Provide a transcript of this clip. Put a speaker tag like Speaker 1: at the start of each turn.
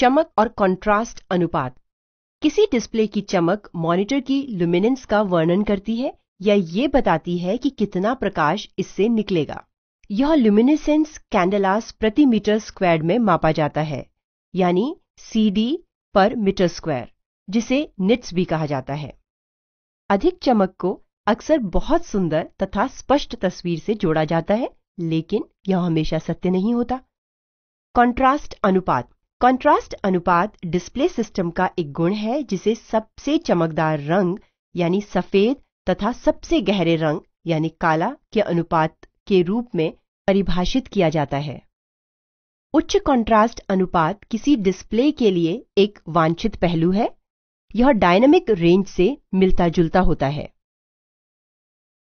Speaker 1: चमक और कंट्रास्ट अनुपात किसी डिस्प्ले की चमक मॉनिटर की लुमिनेंस का वर्णन करती है या ये बताती है कि कितना प्रकाश इससे निकलेगा यह लुमिनेसेंस कैंडलास प्रति मीटर स्क्वायर में मापा जाता है यानी c d per metre square जिसे निट्स भी कहा जाता है अधिक चमक को अक्सर बहुत सुंदर तथा स्पष्ट तस्वीर से जोड़ा जाता है लेकिन यह हमेशा सत्य नहीं होता कंट्रास्ट अनुपात कंट्रास्ट अनुपात डिस्प्ले सिस्टम का एक गुण है जिसे सबसे चमकदार रंग यानी सफेद तथा सबसे गहरे रंग यानी काला के अनुपात के रूप में परिभाषित किया जाता है उच्च कंट्रास्ट अनुपात किसी डिस्प्ले के लिए एक वांछित पहलू है यह डायनेमिक रेंज से मिलता जुलता होता है